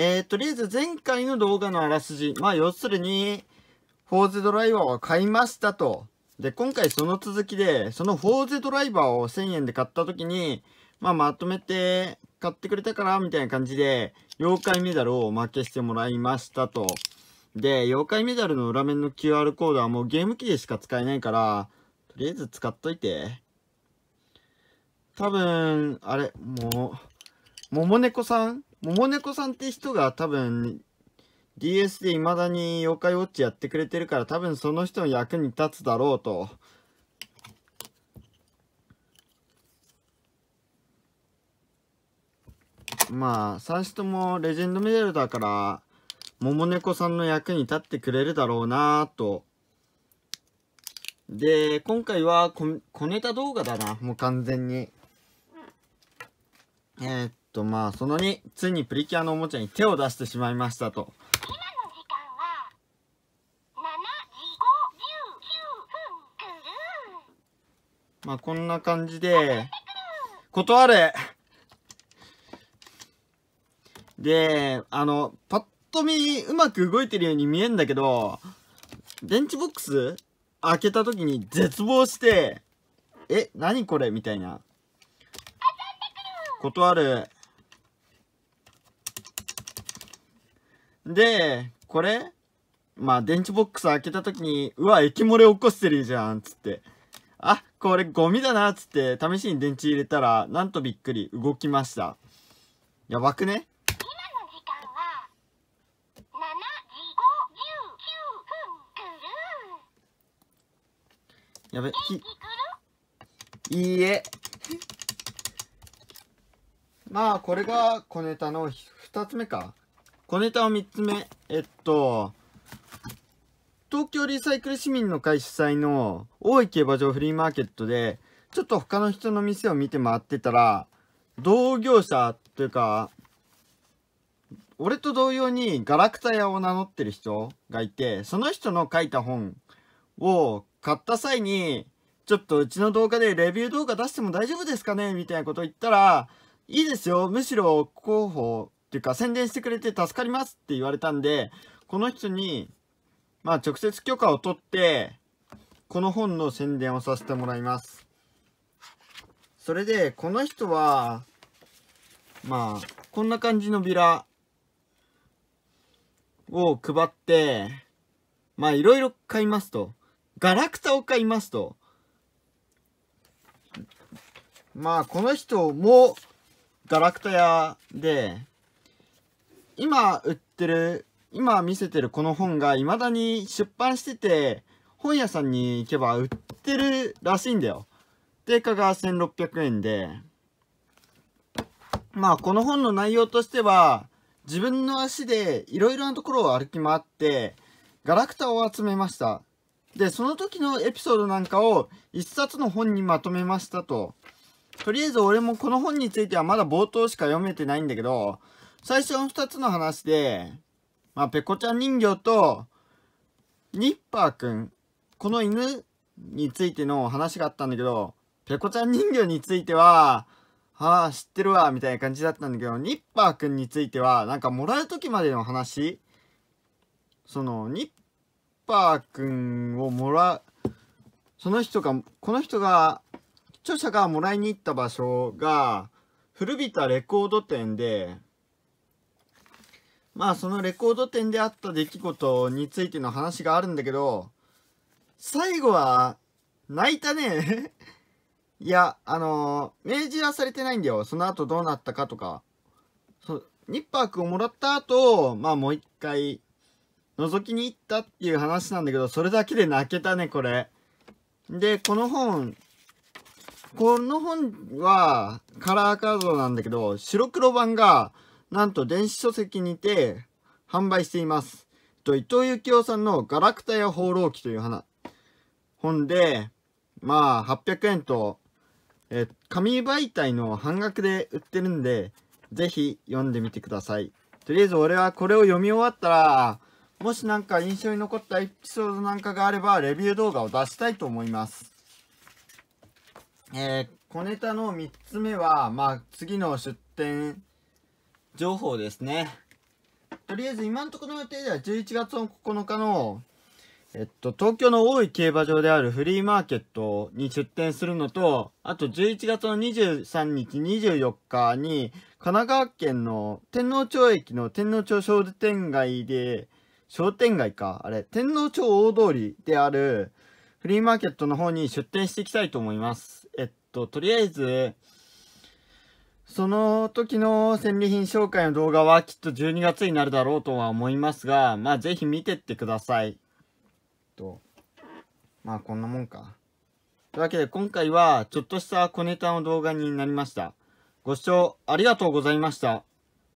えー、とりあえず前回の動画のあらすじ。まあ、要するに、フォーゼドライバーを買いましたと。で、今回その続きで、そのフォーゼドライバーを1000円で買った時に、まあ、まとめて買ってくれたから、みたいな感じで、妖怪メダルをおまけしてもらいましたと。で、妖怪メダルの裏面の QR コードはもうゲーム機でしか使えないから、とりあえず使っといて。多分、あれ、もう、桃猫さん桃猫さんって人が多分 DS で未だに妖怪ウォッチやってくれてるから多分その人の役に立つだろうと。まあ、三種ともレジェンドメダルだから、桃猫さんの役に立ってくれるだろうなと。で、今回は小ネタ動画だな、もう完全に。えー、っとまあその2ついにプリキュアのおもちゃに手を出してしまいましたと今の時間は7時59分まあこんな感じで断れであのパッと見うまく動いてるように見えんだけど電池ボックス開けた時に絶望してえ何これみたいな断るで、これ、まあ、電池ボックス開けた時に、うわ、液漏れ起こしてるじゃん、つって。あ、これゴミだな、つって、試しに電池入れたら、なんとびっくり、動きました。やばくねやべ、いいえ。まあ、これが小ネタの2つ目か。小ネタを3つ目。えっと、東京リサイクル市民の会主催の大井競馬場フリーマーケットで、ちょっと他の人の店を見て回ってたら、同業者というか、俺と同様にガラクタ屋を名乗ってる人がいて、その人の書いた本を買った際に、ちょっとうちの動画でレビュー動画出しても大丈夫ですかねみたいなこと言ったら、いいですよ。むしろ候補っていうか宣伝してくれて助かりますって言われたんで、この人に、まあ直接許可を取って、この本の宣伝をさせてもらいます。それで、この人は、まあ、こんな感じのビラを配って、まあいろいろ買いますと。ガラクタを買いますと。まあこの人もガラクタ屋で、今売ってる、今見せてるこの本が未だに出版してて、本屋さんに行けば売ってるらしいんだよ。定価が1600円で。まあ、この本の内容としては、自分の足でいろいろなところを歩き回って、ガラクタを集めました。で、その時のエピソードなんかを一冊の本にまとめましたと。とりあえず俺もこの本についてはまだ冒頭しか読めてないんだけど、最初の2つの話で、まあ、ペコちゃん人形と、ニッパーくん、この犬についての話があったんだけど、ペコちゃん人形については、ああ、知ってるわ、みたいな感じだったんだけど、ニッパーくんについては、なんかもらう時までの話その、ニッパーくんをもらう、その人が、この人が、著者がもらいに行った場所が、古びたレコード店で、まあそのレコード店であった出来事についての話があるんだけど、最後は泣いたね。いや、あのー、じらされてないんだよ。その後どうなったかとか。そニッパークをもらった後、まあもう一回覗きに行ったっていう話なんだけど、それだけで泣けたね、これ。で、この本、この本はカラー画像なんだけど、白黒版がなんと電子書籍にて販売しています。と伊藤幸雄さんのガラクタや放浪記という花。本で、まあ、800円と、え、紙媒体の半額で売ってるんで、ぜひ読んでみてください。とりあえず俺はこれを読み終わったら、もしなんか印象に残ったエピソードなんかがあれば、レビュー動画を出したいと思います。えー、小ネタの3つ目は、まあ、次の出展、情報ですね。とりあえず今のところの予定では11月の9日の、えっと、東京の大井競馬場であるフリーマーケットに出店するのと、あと11月の23日、24日に、神奈川県の天皇町駅の天皇町商店街で、商店街か、あれ、天皇町大通りであるフリーマーケットの方に出店していきたいと思います。えっと、とりあえず、その時の戦利品紹介の動画はきっと12月になるだろうとは思いますが、まあぜひ見てってください。と。まあこんなもんか。というわけで今回はちょっとした小ネタの動画になりました。ご視聴ありがとうございました。